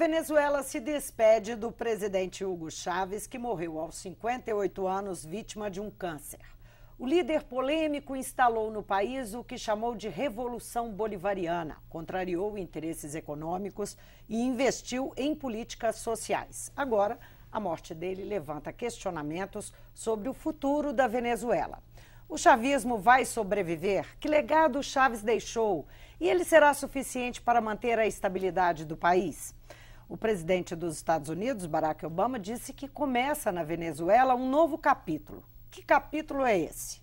Venezuela se despede do presidente Hugo Chávez, que morreu aos 58 anos vítima de um câncer. O líder polêmico instalou no país o que chamou de Revolução Bolivariana, contrariou interesses econômicos e investiu em políticas sociais. Agora, a morte dele levanta questionamentos sobre o futuro da Venezuela. O chavismo vai sobreviver? Que legado Chaves deixou? E ele será suficiente para manter a estabilidade do país? O presidente dos Estados Unidos, Barack Obama, disse que começa na Venezuela um novo capítulo. Que capítulo é esse?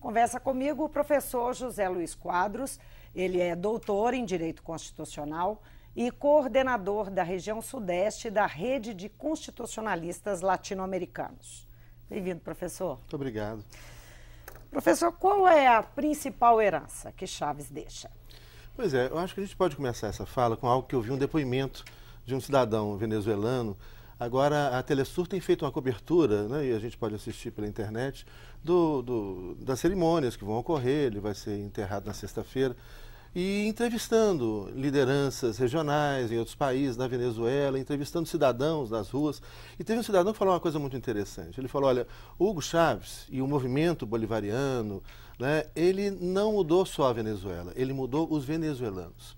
Conversa comigo o professor José Luiz Quadros. Ele é doutor em Direito Constitucional e coordenador da região Sudeste da Rede de Constitucionalistas Latino-Americanos. Bem-vindo, professor. Muito obrigado. Professor, qual é a principal herança que Chaves deixa? Pois é, eu acho que a gente pode começar essa fala com algo que eu vi um depoimento de um cidadão venezuelano. Agora, a Telesur tem feito uma cobertura, né, e a gente pode assistir pela internet, do, do, das cerimônias que vão ocorrer. Ele vai ser enterrado na sexta-feira. E entrevistando lideranças regionais em outros países, na Venezuela, entrevistando cidadãos nas ruas. E teve um cidadão que falou uma coisa muito interessante. Ele falou: olha, Hugo Chávez e o movimento bolivariano, né, ele não mudou só a Venezuela, ele mudou os venezuelanos.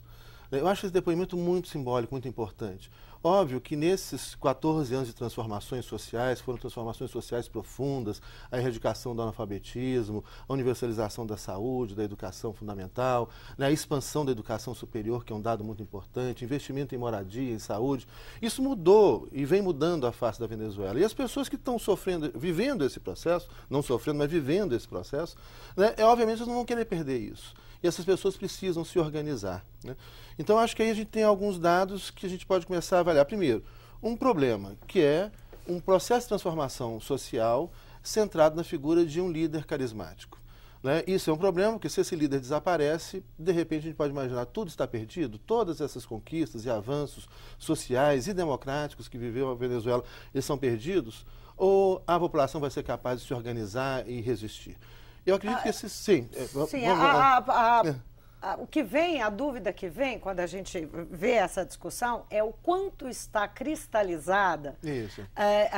Eu acho esse depoimento muito simbólico, muito importante. Óbvio que nesses 14 anos de transformações sociais, foram transformações sociais profundas, a erradicação do analfabetismo, a universalização da saúde, da educação fundamental, né, a expansão da educação superior, que é um dado muito importante, investimento em moradia, em saúde. Isso mudou e vem mudando a face da Venezuela. E as pessoas que estão sofrendo, vivendo esse processo, não sofrendo, mas vivendo esse processo, né, é, obviamente não vão querer perder isso e essas pessoas precisam se organizar. Né? Então, acho que aí a gente tem alguns dados que a gente pode começar a avaliar. Primeiro, um problema, que é um processo de transformação social centrado na figura de um líder carismático. Né? Isso é um problema, porque se esse líder desaparece, de repente a gente pode imaginar tudo está perdido, todas essas conquistas e avanços sociais e democráticos que viveu a Venezuela, eles são perdidos, ou a população vai ser capaz de se organizar e resistir. Eu acredito ah, que esse, sim. É, sim, vamos, a, a, a, é. o que vem, a dúvida que vem quando a gente vê essa discussão é o quanto está cristalizada Isso. É,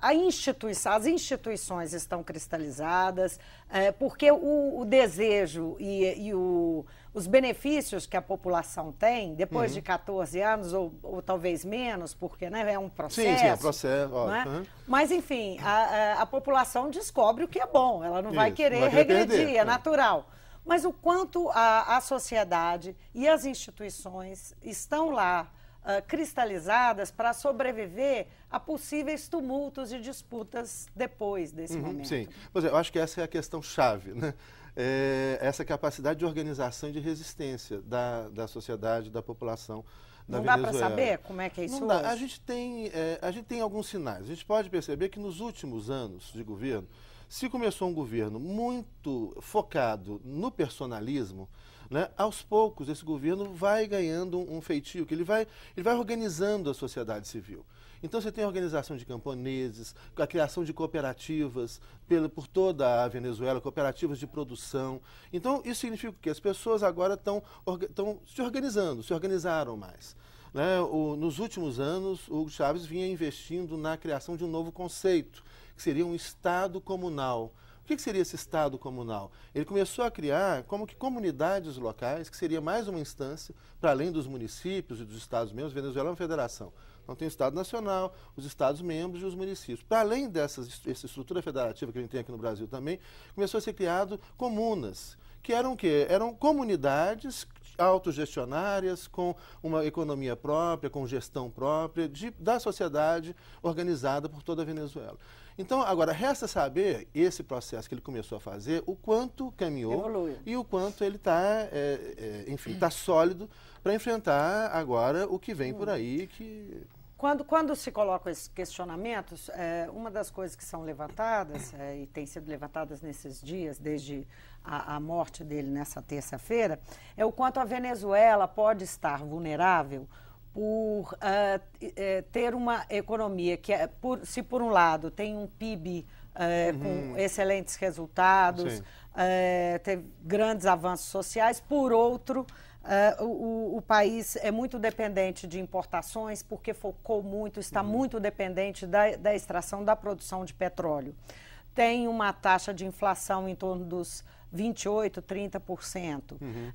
a, instituição, as instituições estão cristalizadas, é, porque o, o desejo e, e o os benefícios que a população tem depois uhum. de 14 anos, ou, ou, talvez menos, porque né, é um processo. Sim, sim, é processo. É? Ó, uhum. Né? Mas, enfim, a, a, população descobre o que é bom, ela não Isso, vai querer vai regredir, perder, é, é natural. Mas o quanto a, a sociedade e as instituições estão lá Uh, cristalizadas para sobreviver a possíveis tumultos e disputas depois desse uhum, momento. Sim, mas é, eu acho que essa é a questão chave, né? é, essa capacidade de organização e de resistência da, da sociedade, da população da não Venezuela. dá para saber como é que é isso não hoje? A, gente tem, é, a gente tem alguns sinais. A gente pode perceber que nos últimos anos de governo, se começou um governo muito focado no personalismo, né, aos poucos esse governo vai ganhando um, um feitio, que ele vai, ele vai organizando a sociedade civil. Então você tem a organização de camponeses, a criação de cooperativas pelo, por toda a Venezuela, cooperativas de produção. Então isso significa que as pessoas agora estão se organizando, se organizaram mais. Né? O, nos últimos anos, o Hugo Chávez vinha investindo na criação de um novo conceito, que seria um Estado comunal. O que seria esse Estado comunal? Ele começou a criar como que comunidades locais, que seria mais uma instância, para além dos municípios e dos Estados membros, Venezuela é uma federação. Então tem o Estado Nacional, os Estados-membros e os municípios. Para além dessa estrutura federativa que a gente tem aqui no Brasil também, começou a ser criado comunas, que eram o quê? Eram comunidades autogestionárias, com uma economia própria, com gestão própria, de, da sociedade organizada por toda a Venezuela. Então, agora, resta saber, esse processo que ele começou a fazer, o quanto caminhou Evoluiu. e o quanto ele está, é, é, enfim, está sólido para enfrentar agora o que vem por aí, que quando, quando se colocam esses questionamentos, é, uma das coisas que são levantadas, é, e tem sido levantadas nesses dias, desde a, a morte dele nessa terça-feira, é o quanto a Venezuela pode estar vulnerável por uh, ter uma economia que, é, por, se por um lado tem um PIB uhum. com excelentes resultados, uh, teve grandes avanços sociais, por outro Uh, o, o, país é muito dependente de importações, porque focou muito, está uhum. muito dependente da, da, extração, da produção de petróleo. Tem uma taxa de inflação em torno dos 28%, 30%. Uhum. Uh,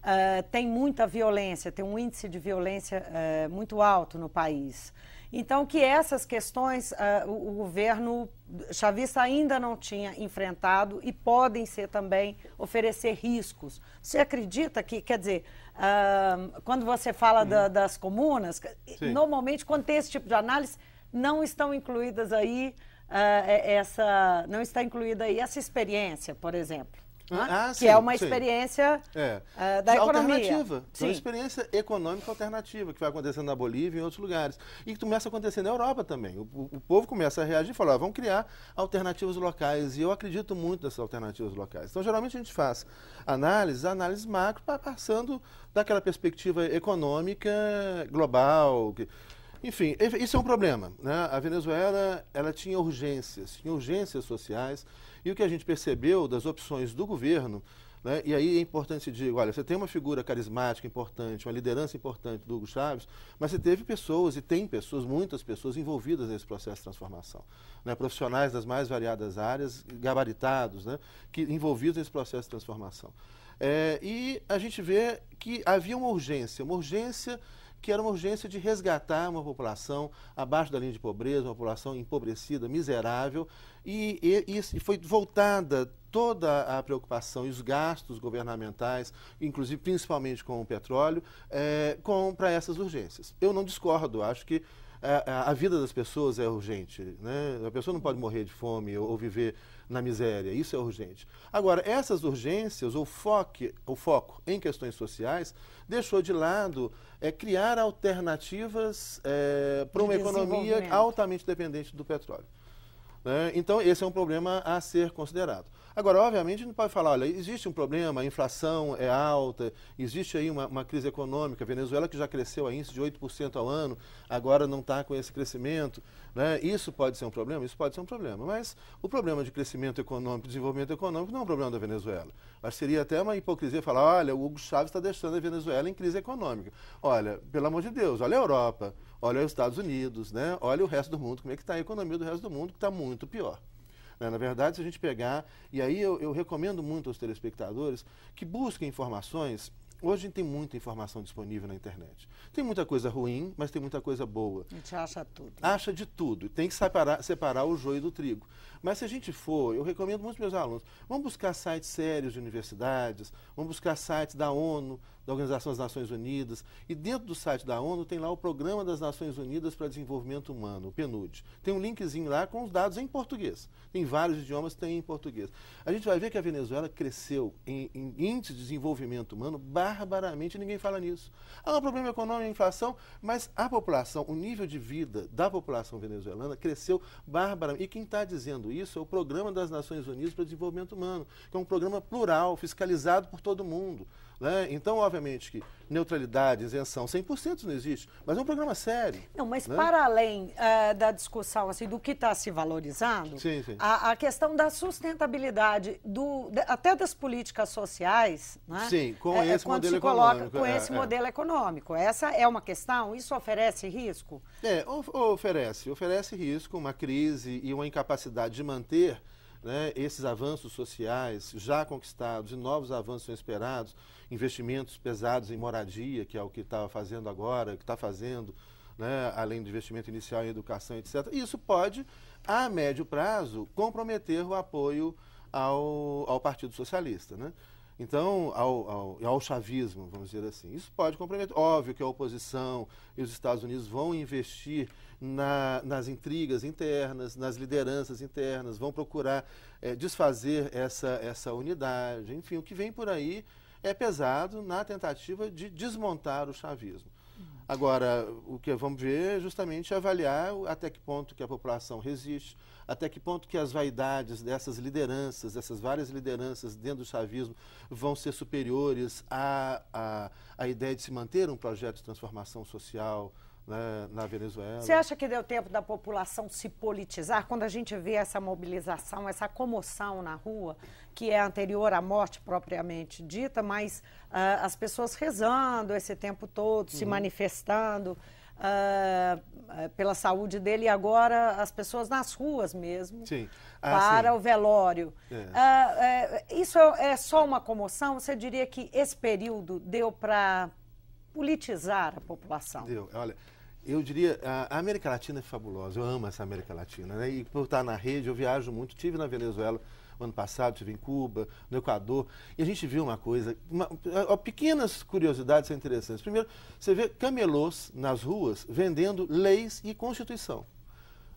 tem muita violência, tem um índice de violência uh, muito alto no país. Então, que essas questões ah, o, o governo chavista ainda não tinha enfrentado e podem ser também oferecer riscos. Você acredita que, quer dizer, Uh, quando você fala da, das comunas, Sim. normalmente quando tem esse tipo de análise, não estão incluídas aí uh, essa, não está incluída aí essa experiência, por exemplo. Né? ah, que sim, é uma experiência é. Uh, da economia. Alternativa. Uma experiência econômica alternativa, que vai acontecendo na Bolívia e em outros lugares. E que começa a acontecer na Europa também. O, o, o povo começa a reagir e falar, ah, vamos criar alternativas locais. E eu acredito muito nessas alternativas locais. Então, geralmente a gente faz análises, análises macro, passando daquela perspectiva econômica global. Que, enfim, isso é um problema. Né? A Venezuela ela tinha urgências, tinha urgências sociais e o que a gente percebeu das opções do governo, né, e aí é importante se dizer, olha, você tem uma figura carismática importante, uma liderança importante do Hugo Chaves, mas você teve pessoas, e tem pessoas, muitas pessoas envolvidas nesse processo de transformação. Né, profissionais das mais variadas áreas, gabaritados, né, que, envolvidos nesse processo de transformação. É, e a gente vê que havia uma urgência, uma urgência que era uma urgência de resgatar uma população abaixo da linha de pobreza, uma população empobrecida, miserável, e, e, e foi voltada toda a preocupação e os gastos governamentais, inclusive principalmente com o petróleo, é, para essas urgências. Eu não discordo, acho que é, a, a, vida das pessoas é urgente. Né? A pessoa não pode morrer de fome ou, ou viver na miséria. Isso é urgente. Agora, essas urgências, o foco, o foco em questões sociais, deixou de lado é, criar alternativas é, para uma economia altamente dependente do petróleo. Né? Então, esse é um problema a ser considerado. Agora, obviamente, a gente pode falar, olha, existe um problema, a inflação é alta, existe aí uma, uma crise econômica, a Venezuela que já cresceu a índice de 8% ao ano, agora não está com esse crescimento. Né? Isso pode ser um problema? Isso pode ser um problema. Mas o problema de crescimento econômico, desenvolvimento econômico, não é um problema da Venezuela. Mas seria até uma hipocrisia falar, olha, o Hugo Chávez está deixando a Venezuela em crise econômica. Olha, pelo amor de Deus, olha a Europa. Olha os Estados Unidos, né? olha o resto do mundo, como é que está a economia do resto do mundo, que está muito pior. Né? Na verdade, se a gente pegar, e aí eu, eu, recomendo muito aos telespectadores que busquem informações. Hoje a gente tem muita informação disponível na internet. Tem muita coisa ruim, mas tem muita coisa boa. A gente acha tudo. Acha de tudo. Tem que separar, separar o joio do trigo. Mas se a gente for, eu recomendo muito aos meus alunos, vamos buscar sites sérios de universidades, vamos buscar sites da ONU, da Organização das Nações Unidas. E dentro do site da ONU tem lá o Programa das Nações Unidas para Desenvolvimento Humano, o PNUD. Tem um linkzinho lá com os dados em português. Tem vários idiomas, tem em português. A gente vai ver que a Venezuela cresceu em, em índice de desenvolvimento humano barbaramente, ninguém fala nisso. Há um problema econômico, inflação, mas a população, o nível de vida da população venezuelana cresceu barbaramente. E quem está dizendo isso é o Programa das Nações Unidas para Desenvolvimento Humano, que é um programa plural, fiscalizado por todo mundo. Né? Então, obviamente que neutralidade, isenção, 100% não existe, mas é um programa sério. Não, mas né? para além uh, da discussão assim, do que está se valorizando, sim, sim. A, a, questão da sustentabilidade, do, de, até das políticas sociais, né? sim, com é, é esse modelo coloca, econômico. Com é, esse é. modelo econômico. Essa é uma questão, isso oferece risco? É, oferece, oferece risco, uma crise e uma incapacidade de manter né, esses avanços sociais já conquistados e novos avanços são esperados, investimentos pesados em moradia, que é o que estava tá fazendo agora, que está fazendo, né, além do investimento inicial em educação, etc. Isso pode, a médio prazo, comprometer o apoio ao, ao Partido Socialista. Né? Então, ao, ao, ao, chavismo, vamos dizer assim. Isso pode comprometer. Óbvio que a oposição e os Estados Unidos vão investir na, nas intrigas internas, nas lideranças internas, vão procurar é, desfazer essa, essa unidade. Enfim, o que vem por aí é pesado na tentativa de desmontar o chavismo. Agora, o que vamos ver é justamente avaliar até que ponto que a população resiste, até que ponto que as vaidades dessas lideranças, dessas várias lideranças dentro do chavismo, vão ser superiores à, à, à ideia de se manter um projeto de transformação social, na, né, na Venezuela. Você acha que deu tempo da população se politizar? Quando a gente vê essa mobilização, essa comoção na rua, que é anterior à morte propriamente dita, mas uh, as pessoas rezando esse tempo todo, uhum. se manifestando uh, pela saúde dele e agora as pessoas nas ruas mesmo sim. Ah, para sim. o velório. É. Uh, uh, isso é, é só uma comoção? Você diria que esse período deu para politizar a população? Deu. Olha, eu diria, a América Latina é fabulosa, eu amo essa América Latina, né? E por estar na rede, eu viajo muito, tive na Venezuela, ano passado estive em Cuba, no Equador, e a gente viu uma coisa, uma, pequenas curiosidades são interessantes. Primeiro, você vê camelôs nas ruas vendendo leis e Constituição.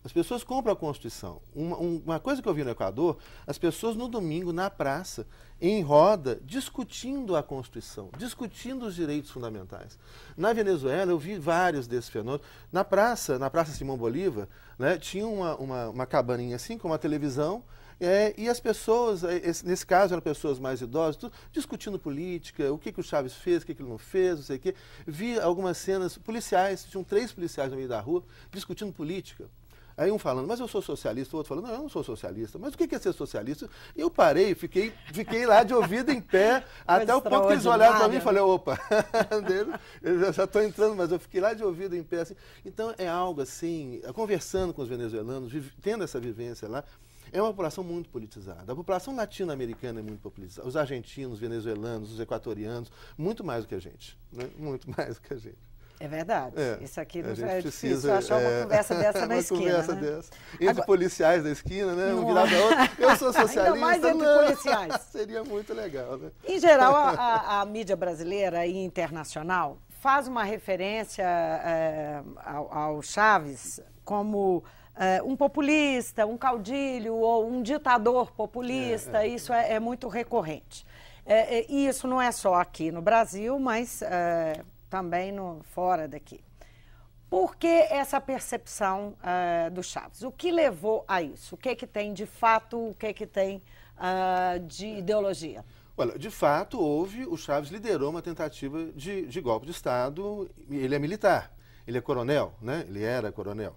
As pessoas compram a Constituição. Uma, uma, coisa que eu vi no Equador, as pessoas no domingo, na praça, em roda, discutindo a Constituição, discutindo os direitos fundamentais. Na Venezuela, eu vi vários desses fenômenos. Na praça, na Praça Simão Bolívar, né, tinha uma, uma, uma cabaninha assim, com uma televisão, é, e as pessoas, é, nesse caso eram pessoas mais idosas, tudo, discutindo política, o que, que o Chaves fez, o que, que ele não fez, não sei o quê. Vi algumas cenas policiais, tinham três policiais no meio da rua discutindo política. Aí um falando, mas eu sou socialista, o outro falando, não, eu não sou socialista. Mas o que é ser socialista? E eu parei, fiquei, fiquei lá de ouvido em pé, até o ponto que eles olharam para mim e falei, opa, eu já estou entrando, mas eu fiquei lá de ouvido em pé. Assim. Então é algo assim, conversando com os venezuelanos, tendo essa vivência lá, é uma população muito politizada. A população latino-americana é muito politizada. Os argentinos, venezuelanos, os equatorianos, muito mais do que a gente. Né? Muito mais do que a gente. É verdade. É, isso aqui não é difícil achar uma é, conversa dessa uma na esquina. Conversa né? dessa. Entre Agora, policiais da esquina, né? Um virado outro. Eu sou socialista. Ainda mais entre não. policiais. Seria muito legal, né? Em geral, a, a, a, mídia brasileira e internacional faz uma referência é, ao, ao Chaves como Uh, um populista, um caudilho ou um ditador populista, é, é. isso é, é, muito recorrente. É, é, e isso não é só aqui no Brasil, mas ah, também no, fora daqui. Por que essa percepção ah, do Chaves? O que levou a isso? O que, que tem de fato, o que, que tem de ideologia? Olha, de fato, houve, o Chaves liderou uma tentativa de, de golpe de Estado, ele é militar, ele é coronel, né? ele era coronel.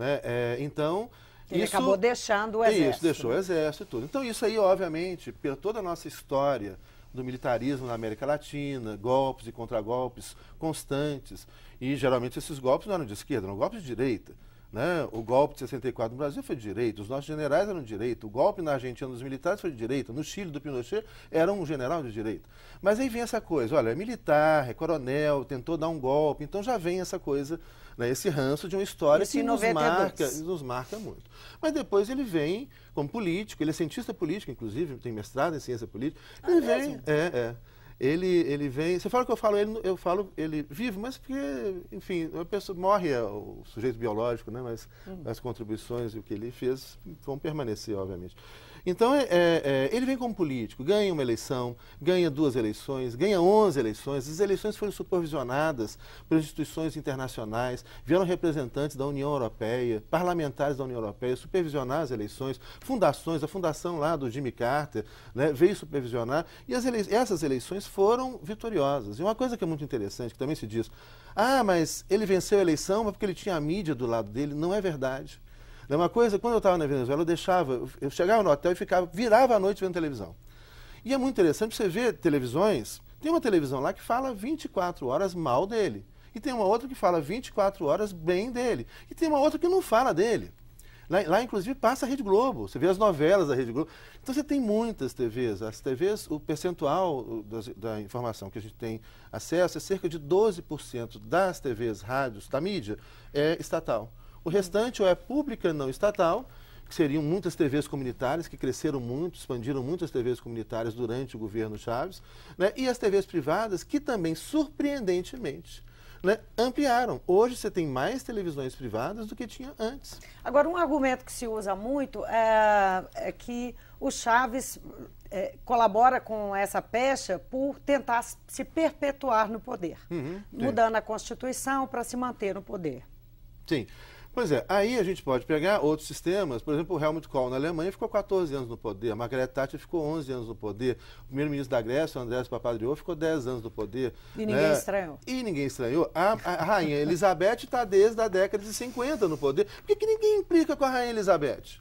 Né? É, então. Ele isso, acabou deixando o exército. Isso, deixou o né? exército e tudo. Então, isso aí, obviamente, pela toda a nossa história do militarismo na América Latina, golpes e contragolpes constantes. E geralmente esses golpes não eram de esquerda, eram golpes de direita. Né? O golpe de 64 no Brasil foi de direita, os nossos generais eram de direita, o golpe na Argentina dos militares foi de direita, no Chile do Pinochet era um general de direita. Mas aí vem essa coisa, olha, é militar, é coronel, tentou dar um golpe, então já vem essa coisa né, esse ranço de uma história Isso que nos marca, nos marca muito. Mas depois ele vem como político, ele é cientista político, inclusive, tem mestrado em ciência política. Ah, ele vem. É, é. Ele, ele vem. Você fala que eu falo ele, eu falo ele vivo, mas porque, enfim, uma pessoa morre o sujeito biológico, né? Mas hum. as contribuições e o que ele fez vão permanecer, obviamente. Então, é, é, é, ele vem como político, ganha uma eleição, ganha duas eleições, ganha 11 eleições. As eleições foram supervisionadas por instituições internacionais, vieram representantes da União Europeia, parlamentares da União Europeia, supervisionar as eleições, fundações, a fundação lá do Jimmy Carter né, veio supervisionar, e essas eleições foram vitoriosas. E uma coisa que é muito interessante, que também se diz, ah, mas ele venceu a eleição porque ele tinha a mídia do lado dele. Não é verdade. É uma coisa, quando eu estava na Venezuela, eu deixava, eu chegava no hotel e ficava, virava a noite vendo televisão. E é muito interessante você ver televisões, tem uma televisão lá que fala 24 horas mal dele. E tem uma outra que fala 24 horas bem dele. E tem uma outra que não fala dele. Lá, lá, inclusive, passa a Rede Globo. Você vê as novelas da Rede Globo. Então, você tem muitas TVs. As TVs, o percentual das, da, informação que a gente tem acesso é cerca de 12% das TVs, rádios, da mídia, é estatal. O restante ou é pública não estatal, que seriam muitas TVs comunitárias, que cresceram muito, expandiram muitas TVs comunitárias durante o governo Chaves, né? e as TVs privadas, que também, surpreendentemente, né? ampliaram. Hoje você tem mais televisões privadas do que tinha antes. Agora, um argumento que se usa muito é, é que o Chaves é, colabora com essa pecha por tentar se perpetuar no poder, uhum, mudando a Constituição para se manter no poder. Sim. Pois é, aí a gente pode pegar outros sistemas, por exemplo, o Helmut Kohl na Alemanha ficou 14 anos no poder, a Margaret Thatcher ficou 11 anos no poder, o primeiro-ministro da Grécia, o Andrés Papadriou, ficou 10 anos no poder. E ninguém né? estranhou. E ninguém estranhou. A, a rainha Elizabeth está desde a década de 50 no poder. Por que, que ninguém implica com a rainha Elizabeth?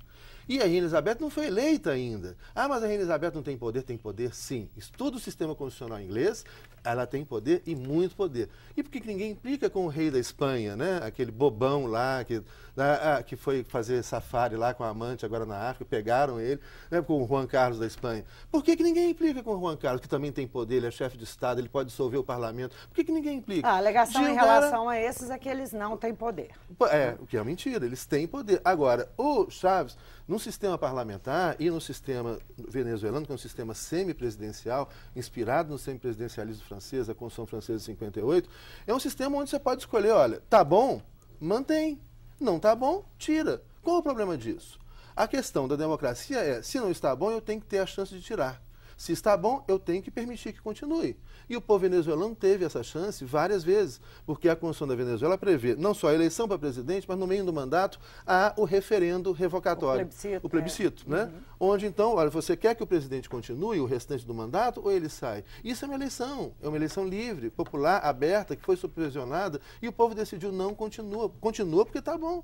E a Rainha Elizabeth não foi eleita ainda. Ah, mas a Rainha Elizabeth não tem poder? Tem poder, sim. Estuda o sistema constitucional inglês, ela tem poder e muito poder. E por que ninguém implica com o rei da Espanha, né? Aquele bobão lá que, né, ah, que foi fazer safari lá com a amante agora na África, pegaram ele, né, com o Juan Carlos da Espanha. Por que, que ninguém implica com o Juan Carlos, que também tem poder, ele é chefe de Estado, ele pode dissolver o parlamento? Por que, que ninguém implica? Ah, a alegação em relação a esses é que eles não têm poder. É, o que é mentira, eles têm poder. Agora, o Chaves no sistema parlamentar e no sistema venezuelano, que é um sistema semipresidencial, inspirado no semipresidencialismo francês, a Constituição Francesa de 58, é um sistema onde você pode escolher, olha, tá bom, mantém, não tá bom, tira. Qual o problema disso? A questão da democracia é, se não está bom, eu tenho que ter a chance de tirar. Se está bom, eu tenho que permitir que continue. E o povo venezuelano teve essa chance várias vezes, porque a Constituição da Venezuela prevê não só a eleição para presidente, mas no meio do mandato há o referendo revocatório. O plebiscito. O é. plebiscito, é. né? Uhum. Onde então, olha, você quer que o presidente continue o restante do mandato ou ele sai? Isso é uma eleição, é uma eleição livre, popular, aberta, que foi supervisionada, e o povo decidiu não continua. Continua porque está bom.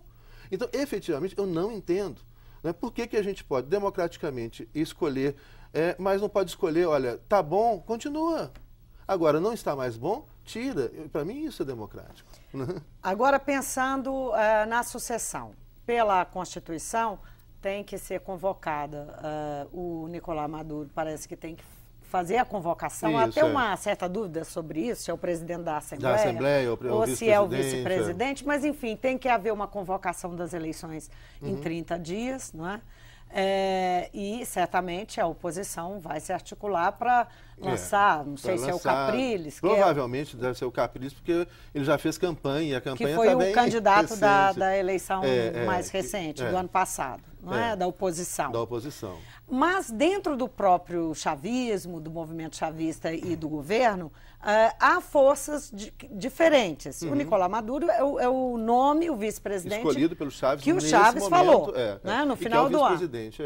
Então, efetivamente, eu não entendo né, por que, que a gente pode democraticamente escolher é, mas não pode escolher, olha, tá bom, continua. Agora, não está mais bom, tira. Para mim, isso é democrático. Né? Agora, pensando uh, na sucessão, pela Constituição, tem que ser convocada. Uh, o Nicolás Maduro parece que tem que fazer a convocação. Isso, Há até é. uma certa dúvida sobre isso, se é o presidente da Assembleia, da Assembleia ou, ou se é o vice-presidente, é. mas enfim, tem que haver uma convocação das eleições uhum. em 30 dias, não é? É, e certamente a oposição vai se articular para é, lançar, é, não sei se lançar, é o Capriles. É Provavelmente é, deve ser o Capriles, porque ele já fez campanha e a campanha Que foi tá o candidato da, da, eleição é, mais recente, do ano passado, não é? Da oposição. Da oposição. Mas dentro do próprio chavismo, do movimento chavista e do governo, Uh, há forças de, diferentes. Uhum. O Nicolás Maduro é o, é o nome, o vice-presidente. Escolhido pelo Chaves Que o Chaves momento, falou, é, é. né, no é final do ano.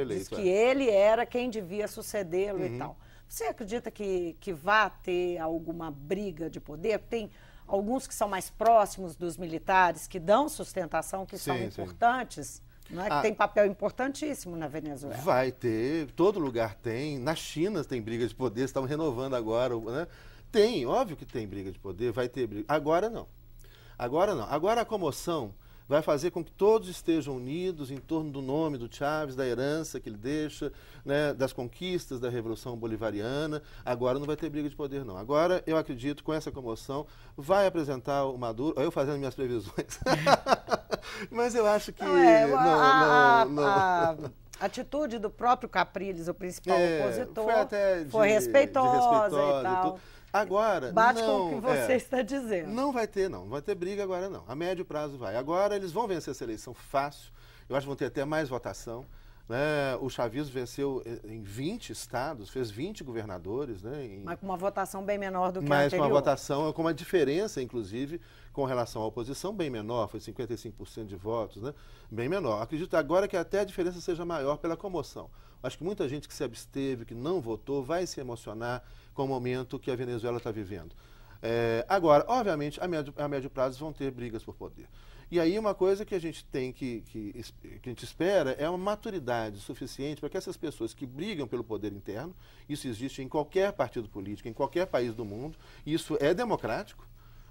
Diz que é. ele era quem devia sucedê-lo uhum. e tal. Você acredita que, que vá ter alguma briga de poder? Tem alguns que são mais próximos dos militares, que dão sustentação, que sim, são importantes. Sim. Não é que ah, tem papel importantíssimo na Venezuela. Vai ter, todo lugar tem. Na China tem briga de poder, estão renovando agora, né? Tem, óbvio que tem briga de poder, vai ter briga. Agora não. Agora não. Agora a comoção vai fazer com que todos estejam unidos em torno do nome do Chaves, da herança que ele deixa, né, das conquistas da Revolução Bolivariana. Agora não vai ter briga de poder, não. Agora, eu acredito, com essa comoção, vai apresentar o Maduro, eu fazendo minhas previsões. Mas eu acho que. é, não, a, não, não. A, a atitude do próprio Capriles, o principal é, opositor, foi, até de, foi respeitosa, de respeitosa e tal. E Agora, Bate não, com o que é. você é, está dizendo. Não vai ter, não. Não vai ter briga agora, não. A médio prazo vai. Agora eles vão vencer essa eleição fácil. Eu acho que vão ter até mais votação. Né? O Chavismo venceu eh, em 20 estados, fez 20 governadores. Né? Em... Mas com uma votação bem menor do que Mas a anterior. Mas com uma votação, com uma diferença, inclusive, com relação à oposição, bem menor. Foi 55% de votos, né? bem menor. Acredito agora que até a diferença seja maior pela comoção. Acho que muita gente que se absteve, que não votou, vai se emocionar com o momento que a Venezuela está vivendo. É, agora, obviamente, a médio, a médio prazo vão ter brigas por poder. E aí uma coisa que a gente tem que, que, que a gente espera é uma maturidade suficiente para que essas pessoas que brigam pelo poder interno, isso existe em qualquer partido político, em qualquer país do mundo, isso é democrático,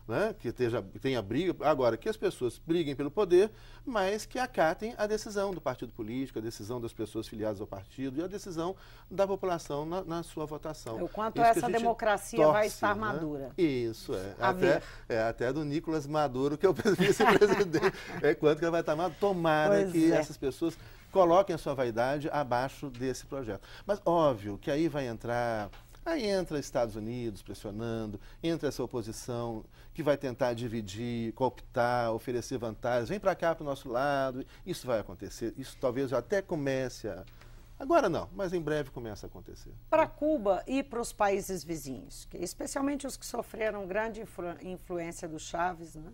né, que esteja, tenha briga. Agora, que as pessoas briguem pelo poder, mas que acatem a decisão do partido político, a decisão das pessoas filiadas ao partido e a decisão da população na, na sua votação. O quanto Isso essa democracia torce, vai né? estar né? madura. Isso, é. até, é. Até do Nicolas Maduro, que é o vice-presidente, é quanto que ela vai estar madura. Tomara pois que é. essas pessoas coloquem a sua vaidade abaixo desse projeto. Mas óbvio que aí vai entrar Aí entra Estados Unidos pressionando, entra essa oposição que vai tentar dividir, cooptar, oferecer vantagens, vem para cá para o nosso lado. Isso vai acontecer, isso talvez até comece a. Agora não, mas em breve começa a acontecer. Para Cuba e para os países vizinhos, especialmente os que sofreram grande influ influência do Chaves, né?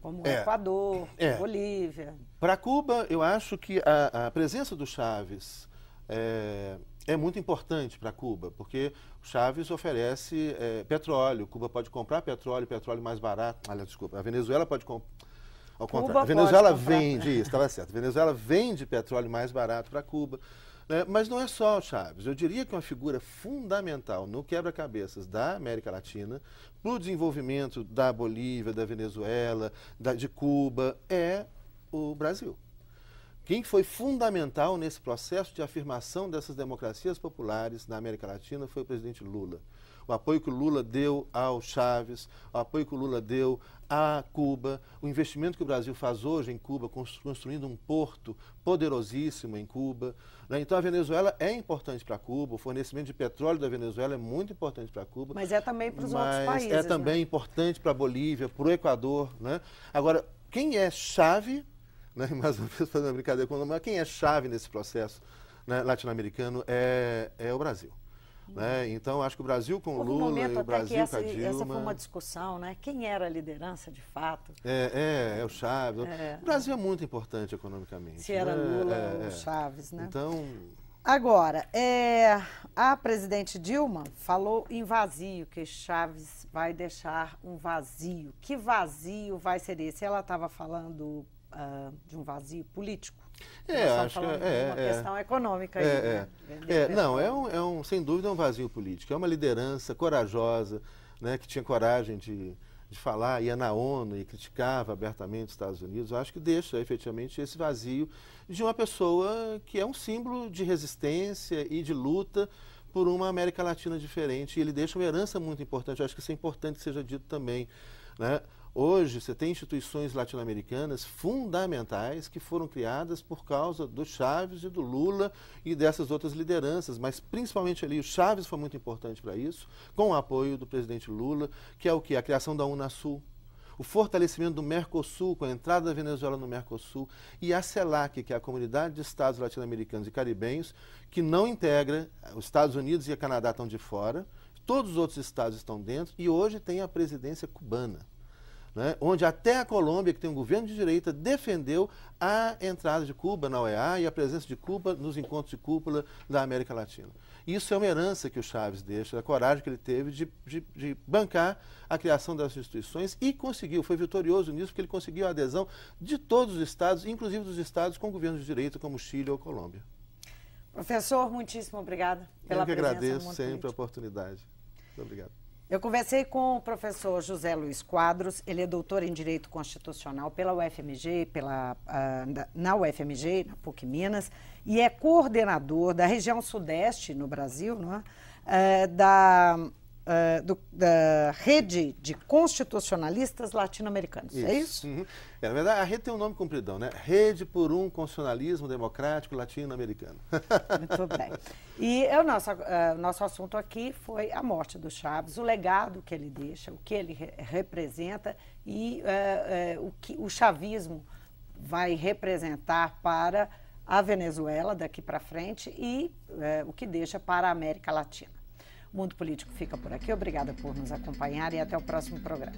como é, o Equador, é. Bolívia. Para Cuba, eu acho que a, a presença do Chaves. É eh, é muito importante para Cuba, porque Chaves oferece é, petróleo. Cuba pode comprar petróleo, petróleo mais barato. Olha, desculpa, a Venezuela pode comprar. Ao Cuba contrário, a Venezuela vende, isso, estava certo. A Venezuela vende petróleo mais barato para Cuba. Né? Mas não é só Chaves. Eu diria que uma figura fundamental no quebra-cabeças da América Latina, para o desenvolvimento da Bolívia, da Venezuela, da, de Cuba, é o Brasil. Quem foi fundamental nesse processo de afirmação dessas democracias populares na América Latina foi o presidente Lula. O apoio que o Lula deu ao Chaves, o apoio que o Lula deu a Cuba, o investimento que o Brasil faz hoje em Cuba, construindo um porto poderosíssimo em Cuba. Né? Então a Venezuela é importante para Cuba, o fornecimento de petróleo da Venezuela é muito importante para Cuba. Mas é também para os outros países. É né? também né? importante para a Bolívia, para o Equador. Né? Agora, quem é chave né? mais uma vez fazendo uma brincadeira com o nome, mas quem é chave nesse processo né, latino-americano é, é o Brasil. Né? Uhum. Então, acho que o Brasil com o Lula um e o Brasil essa, com a Dilma... Essa foi uma discussão, né? Quem era a liderança, de fato? É, é, é o Chaves. É. O Brasil é muito importante economicamente. Se era né? Lula é, ou é. Chaves, né? Então... Agora, é, a presidente Dilma falou em vazio, que Chaves vai deixar um vazio. Que vazio vai ser esse? Ela estava falando uh, de um vazio político. É, acho que é, uma é, é. questão é. econômica. Aí, é, né? é. é não, é um, é um, sem dúvida, é um vazio político. É uma liderança corajosa, né, que tinha coragem de, de falar, ia na ONU e criticava abertamente os Estados Unidos. Eu acho que deixa efetivamente esse vazio de uma pessoa que é um símbolo de resistência e de luta por uma América Latina diferente. E ele deixa uma herança muito importante. Eu acho que isso é importante que seja dito também. Né? Hoje você tem instituições latino-americanas fundamentais que foram criadas por causa do Chaves e do Lula e dessas outras lideranças, mas principalmente ali o Chaves foi muito importante para isso, com o apoio do presidente Lula, que é o que a criação da Unasul, o fortalecimento do Mercosul, com a entrada da Venezuela no Mercosul, e a CELAC, que é a Comunidade de Estados Latino-Americanos e Caribenhos, que não integra, os Estados Unidos e o Canadá estão de fora, todos os outros estados estão dentro, e hoje tem a presidência cubana né, onde até a Colômbia, que tem um governo de direita, defendeu a entrada de Cuba na OEA e a presença de Cuba nos encontros de cúpula da América Latina. Isso é uma herança que o Chaves deixa, a coragem que ele teve de, de, de bancar a criação das instituições e conseguiu, foi vitorioso nisso, porque ele conseguiu a adesão de todos os estados, inclusive dos estados com governos de direita, como Chile ou Colômbia. Professor, muitíssimo obrigada pela Eu que agradeço sempre político. a oportunidade. Muito obrigado. Eu conversei com o professor José Luiz Quadros, ele é doutor em Direito Constitucional pela UFMG, pela, ah, na UFMG, na PUC Minas, e é coordenador da região Sudeste no Brasil, não é? Ah, da uh, do, da rede de constitucionalistas latino-americanos. É isso? Uhum. É, na verdade, a rede tem um nome compridão, né? Rede por um constitucionalismo democrático latino-americano. Muito bem. E é o nosso, uh, nosso assunto aqui foi a morte do Chaves, o legado que ele deixa, o que ele re representa e uh, o que o chavismo vai representar para a Venezuela daqui para frente e o que deixa para a América Latina. O Mundo Político fica por aqui. Obrigada por nos acompanhar e até o próximo programa.